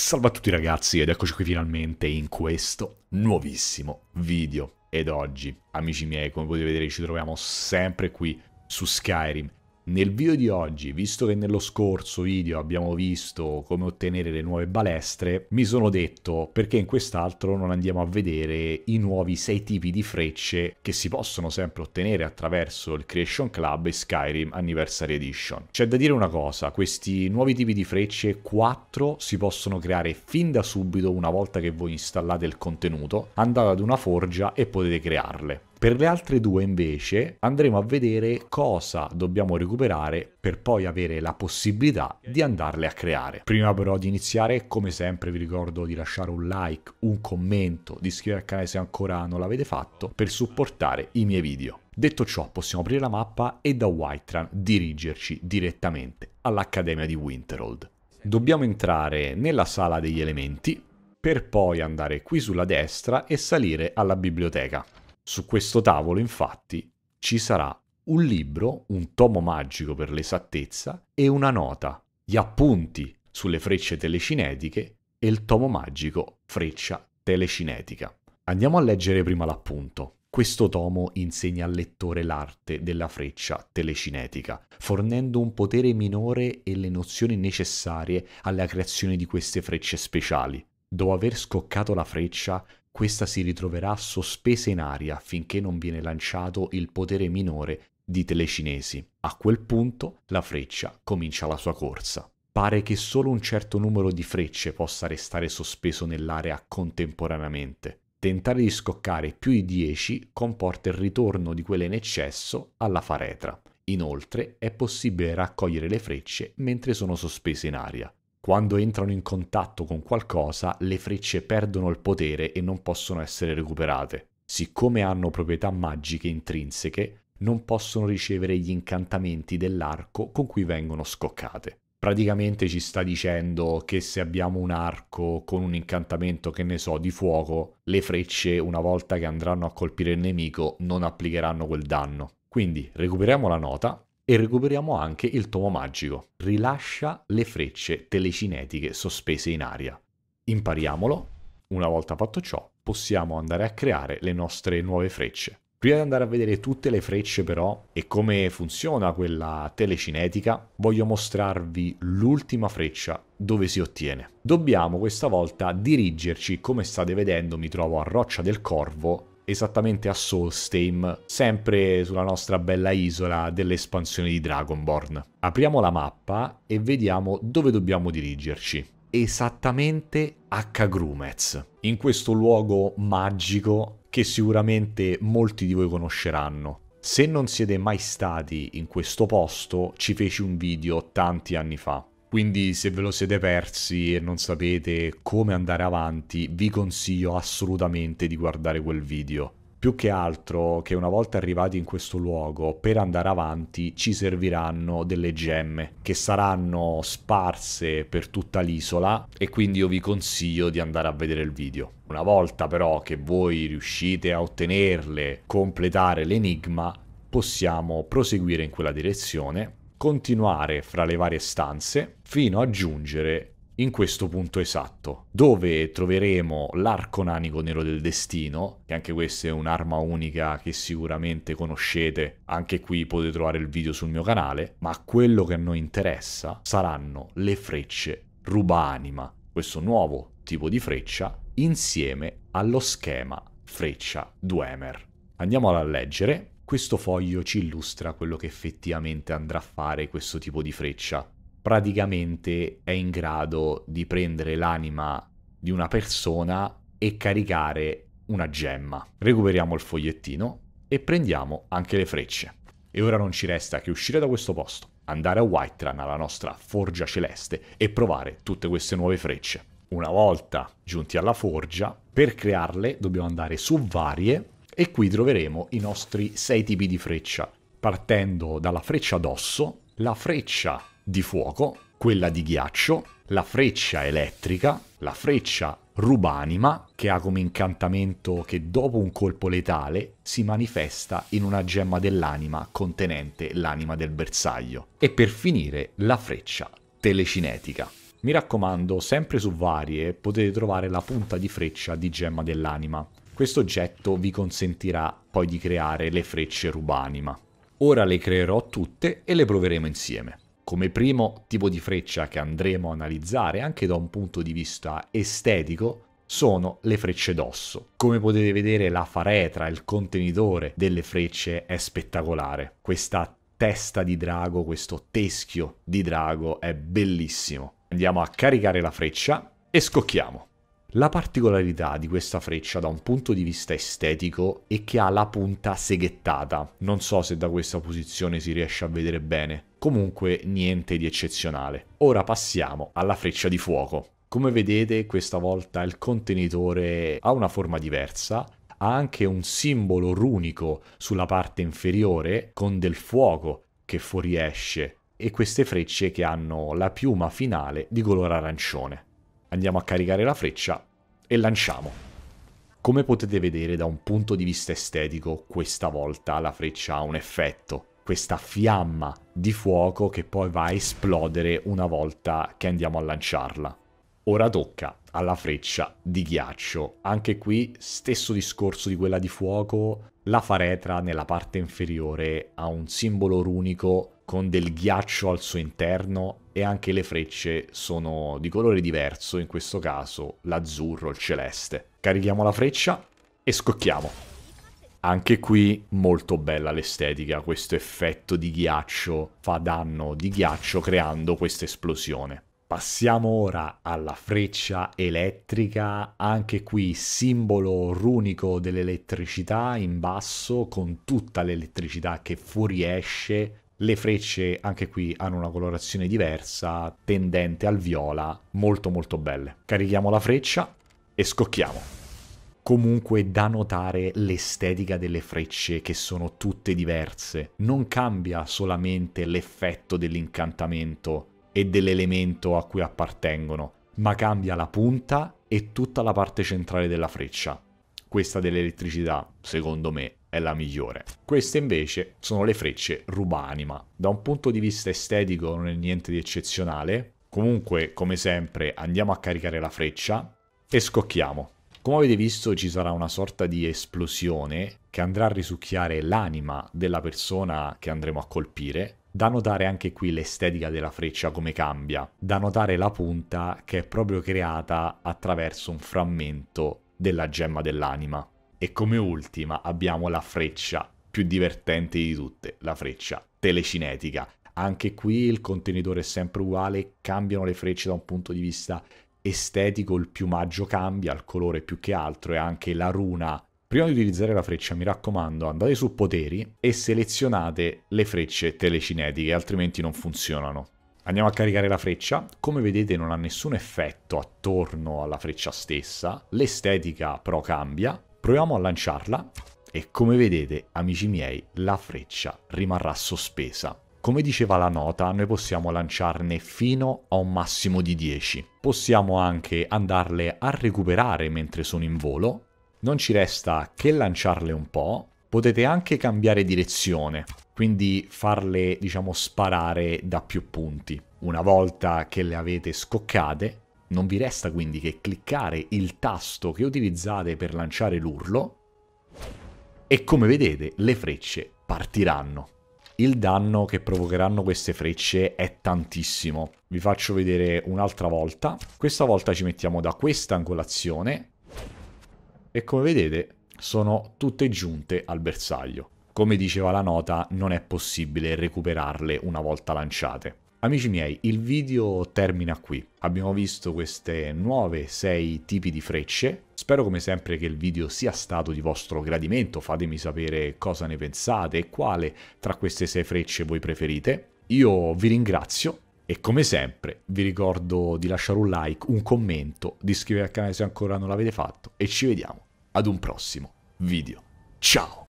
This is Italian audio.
Salve a tutti ragazzi ed eccoci qui finalmente in questo nuovissimo video. Ed oggi, amici miei, come potete vedere ci troviamo sempre qui su Skyrim nel video di oggi, visto che nello scorso video abbiamo visto come ottenere le nuove balestre, mi sono detto perché in quest'altro non andiamo a vedere i nuovi sei tipi di frecce che si possono sempre ottenere attraverso il Creation Club e Skyrim Anniversary Edition. C'è da dire una cosa, questi nuovi tipi di frecce 4 si possono creare fin da subito una volta che voi installate il contenuto, andate ad una forgia e potete crearle. Per le altre due invece andremo a vedere cosa dobbiamo recuperare per poi avere la possibilità di andarle a creare. Prima però di iniziare, come sempre vi ricordo di lasciare un like, un commento, di iscrivervi al canale se ancora non l'avete fatto per supportare i miei video. Detto ciò, possiamo aprire la mappa e da Whiterun dirigerci direttamente all'Accademia di Winterhold. Dobbiamo entrare nella sala degli elementi per poi andare qui sulla destra e salire alla biblioteca. Su questo tavolo, infatti, ci sarà un libro, un tomo magico per l'esattezza e una nota, gli appunti sulle frecce telecinetiche e il tomo magico Freccia telecinetica. Andiamo a leggere prima l'appunto. Questo tomo insegna al lettore l'arte della freccia telecinetica, fornendo un potere minore e le nozioni necessarie alla creazione di queste frecce speciali. Dopo aver scoccato la freccia, questa si ritroverà sospesa in aria finché non viene lanciato il potere minore di telecinesi. A quel punto la freccia comincia la sua corsa. Pare che solo un certo numero di frecce possa restare sospeso nell'area contemporaneamente. Tentare di scoccare più di 10 comporta il ritorno di quelle in eccesso alla faretra. Inoltre è possibile raccogliere le frecce mentre sono sospese in aria. Quando entrano in contatto con qualcosa, le frecce perdono il potere e non possono essere recuperate. Siccome hanno proprietà magiche intrinseche, non possono ricevere gli incantamenti dell'arco con cui vengono scoccate. Praticamente ci sta dicendo che se abbiamo un arco con un incantamento che ne so di fuoco, le frecce una volta che andranno a colpire il nemico non applicheranno quel danno. Quindi recuperiamo la nota e recuperiamo anche il tomo magico. Rilascia le frecce telecinetiche sospese in aria. Impariamolo. Una volta fatto ciò, possiamo andare a creare le nostre nuove frecce. Prima di andare a vedere tutte le frecce però e come funziona quella telecinetica, voglio mostrarvi l'ultima freccia dove si ottiene. Dobbiamo questa volta dirigerci, come state vedendo mi trovo a Roccia del Corvo, esattamente a Solstheim, sempre sulla nostra bella isola dell'espansione di Dragonborn. Apriamo la mappa e vediamo dove dobbiamo dirigerci. Esattamente a Kagrumez, in questo luogo magico che sicuramente molti di voi conosceranno. Se non siete mai stati in questo posto, ci feci un video tanti anni fa quindi se ve lo siete persi e non sapete come andare avanti, vi consiglio assolutamente di guardare quel video. Più che altro che una volta arrivati in questo luogo, per andare avanti ci serviranno delle gemme che saranno sparse per tutta l'isola e quindi io vi consiglio di andare a vedere il video. Una volta però che voi riuscite a ottenerle, completare l'enigma, possiamo proseguire in quella direzione continuare fra le varie stanze fino a giungere in questo punto esatto, dove troveremo l'arco nanico nero del destino, che anche questa è un'arma unica che sicuramente conoscete, anche qui potete trovare il video sul mio canale, ma quello che a noi interessa saranno le frecce rubanima, questo nuovo tipo di freccia, insieme allo schema freccia Duemer. Andiamola a leggere questo foglio ci illustra quello che effettivamente andrà a fare questo tipo di freccia. Praticamente è in grado di prendere l'anima di una persona e caricare una gemma. Recuperiamo il fogliettino e prendiamo anche le frecce. E ora non ci resta che uscire da questo posto, andare a Whiterun alla nostra forgia celeste e provare tutte queste nuove frecce. Una volta giunti alla forgia, per crearle dobbiamo andare su varie e qui troveremo i nostri sei tipi di freccia, partendo dalla freccia d'osso, la freccia di fuoco, quella di ghiaccio, la freccia elettrica, la freccia rubanima, che ha come incantamento che dopo un colpo letale si manifesta in una gemma dell'anima contenente l'anima del bersaglio, e per finire la freccia telecinetica. Mi raccomando, sempre su varie potete trovare la punta di freccia di gemma dell'anima. Questo oggetto vi consentirà poi di creare le frecce rubanima. Ora le creerò tutte e le proveremo insieme. Come primo tipo di freccia che andremo a analizzare anche da un punto di vista estetico sono le frecce d'osso. Come potete vedere la faretra, il contenitore delle frecce è spettacolare. Questa testa di drago, questo teschio di drago è bellissimo. Andiamo a caricare la freccia e scocchiamo. La particolarità di questa freccia da un punto di vista estetico è che ha la punta seghettata, non so se da questa posizione si riesce a vedere bene, comunque niente di eccezionale. Ora passiamo alla freccia di fuoco. Come vedete questa volta il contenitore ha una forma diversa, ha anche un simbolo runico sulla parte inferiore con del fuoco che fuoriesce e queste frecce che hanno la piuma finale di colore arancione. Andiamo a caricare la freccia e lanciamo. Come potete vedere da un punto di vista estetico, questa volta la freccia ha un effetto, questa fiamma di fuoco che poi va a esplodere una volta che andiamo a lanciarla. Ora tocca alla freccia di ghiaccio. Anche qui stesso discorso di quella di fuoco, la faretra nella parte inferiore ha un simbolo runico con del ghiaccio al suo interno e anche le frecce sono di colore diverso, in questo caso l'azzurro, il celeste. Carichiamo la freccia e scocchiamo. Anche qui molto bella l'estetica, questo effetto di ghiaccio fa danno di ghiaccio creando questa esplosione. Passiamo ora alla freccia elettrica, anche qui simbolo runico dell'elettricità in basso con tutta l'elettricità che fuoriesce. Le frecce anche qui hanno una colorazione diversa, tendente al viola, molto molto belle. Carichiamo la freccia e scocchiamo. Comunque da notare l'estetica delle frecce che sono tutte diverse. Non cambia solamente l'effetto dell'incantamento, e dell'elemento a cui appartengono, ma cambia la punta e tutta la parte centrale della freccia. Questa dell'elettricità, secondo me, è la migliore. Queste invece sono le frecce rubanima. Da un punto di vista estetico non è niente di eccezionale. Comunque, come sempre, andiamo a caricare la freccia e scocchiamo. Come avete visto ci sarà una sorta di esplosione che andrà a risucchiare l'anima della persona che andremo a colpire da notare anche qui l'estetica della freccia come cambia, da notare la punta che è proprio creata attraverso un frammento della gemma dell'anima. E come ultima abbiamo la freccia più divertente di tutte, la freccia telecinetica. Anche qui il contenitore è sempre uguale, cambiano le frecce da un punto di vista estetico, il piumaggio cambia, il colore più che altro e anche la runa Prima di utilizzare la freccia, mi raccomando, andate su poteri e selezionate le frecce telecinetiche, altrimenti non funzionano. Andiamo a caricare la freccia, come vedete non ha nessun effetto attorno alla freccia stessa, l'estetica però cambia, proviamo a lanciarla e come vedete amici miei la freccia rimarrà sospesa. Come diceva la nota noi possiamo lanciarne fino a un massimo di 10, possiamo anche andarle a recuperare mentre sono in volo non ci resta che lanciarle un po'. Potete anche cambiare direzione, quindi farle, diciamo, sparare da più punti. Una volta che le avete scoccate, non vi resta quindi che cliccare il tasto che utilizzate per lanciare l'urlo e come vedete le frecce partiranno. Il danno che provocheranno queste frecce è tantissimo. Vi faccio vedere un'altra volta. Questa volta ci mettiamo da questa angolazione e come vedete sono tutte giunte al bersaglio. Come diceva la nota, non è possibile recuperarle una volta lanciate. Amici miei, il video termina qui. Abbiamo visto queste nuove 6 tipi di frecce. Spero come sempre che il video sia stato di vostro gradimento, fatemi sapere cosa ne pensate e quale tra queste 6 frecce voi preferite. Io vi ringrazio e come sempre vi ricordo di lasciare un like, un commento, di iscrivervi al canale se ancora non l'avete fatto e ci vediamo ad un prossimo video. Ciao!